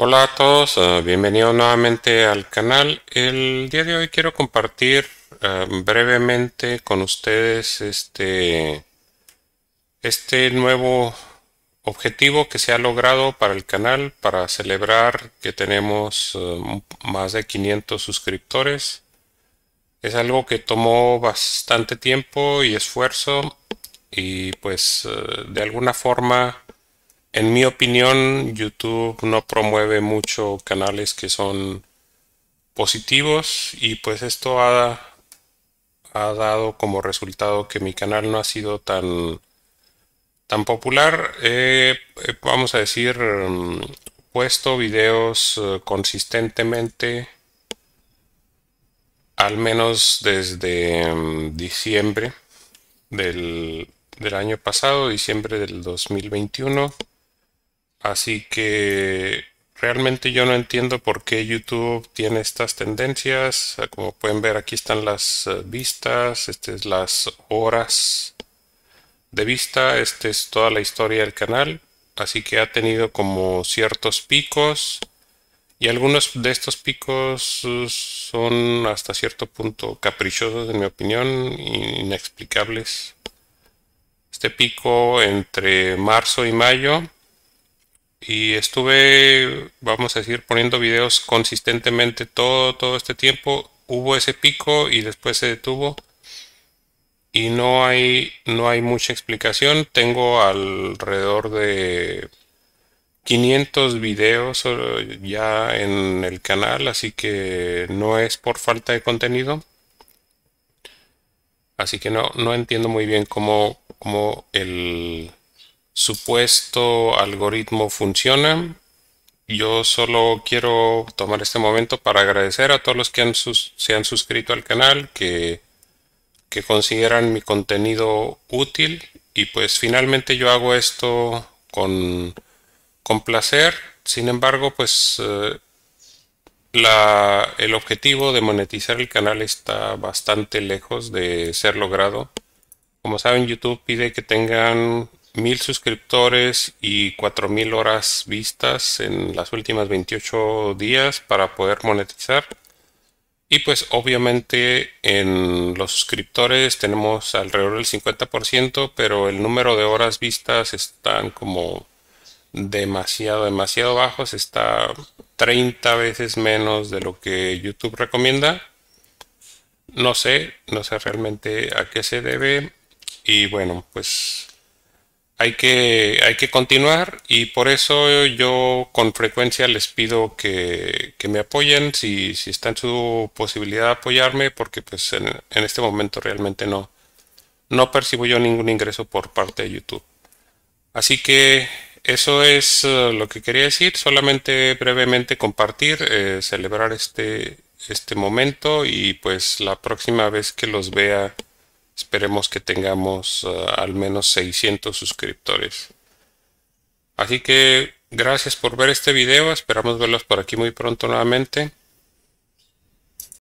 Hola a todos, eh, bienvenidos nuevamente al canal. El día de hoy quiero compartir eh, brevemente con ustedes este, este nuevo objetivo que se ha logrado para el canal para celebrar que tenemos eh, más de 500 suscriptores. Es algo que tomó bastante tiempo y esfuerzo y pues de alguna forma en mi opinión, YouTube no promueve mucho canales que son positivos y pues esto ha, dado como resultado que mi canal no ha sido tan, tan popular. Eh, eh, vamos a decir, mm, puesto videos eh, consistentemente, al menos desde mm, diciembre del, del año pasado, diciembre del 2021. Así que realmente yo no entiendo por qué YouTube tiene estas tendencias. Como pueden ver, aquí están las eh, vistas, estas es las horas de vista, esta es toda la historia del canal. Así que ha tenido como ciertos picos y algunos de estos picos eh, son hasta cierto punto caprichosos, en mi opinión, inexplicables. Este pico entre marzo y mayo y estuve, vamos a decir, poniendo videos consistentemente todo, todo este tiempo. Hubo ese pico y después se detuvo. Y no hay, no hay mucha explicación. Tengo alrededor de 500 videos eh, ya en el canal, así que no es por falta de contenido. Así que no, no entiendo muy bien cómo, cómo el, supuesto algoritmo funciona. Yo solo quiero tomar este momento para agradecer a todos los que se han suscrito al canal, que, que consideran mi contenido útil y pues finalmente yo hago esto con, con placer. Sin embargo, pues eh, la, el objetivo de monetizar el canal está bastante lejos de ser logrado. Como saben, YouTube pide que tengan mil suscriptores y 4000 horas vistas en las últimas 28 días para poder monetizar. Y pues obviamente en los suscriptores tenemos alrededor del 50%, pero el número de horas vistas están como demasiado, demasiado bajos. Está 30 veces menos de lo que YouTube recomienda. No sé, no sé realmente a qué se debe. Y bueno, pues hay que, hay que continuar y por eso yo con frecuencia les pido que, me apoyen si, está en su posibilidad de apoyarme porque pues en, este momento realmente no, no percibo yo ningún ingreso por parte de YouTube. Así que eso es eh, lo que quería decir, solamente brevemente compartir, eh, celebrar este, este momento y pues la próxima vez que los vea Esperemos que tengamos eh, al menos 600 suscriptores. Así que gracias por ver este video. Esperamos verlos por aquí muy pronto nuevamente.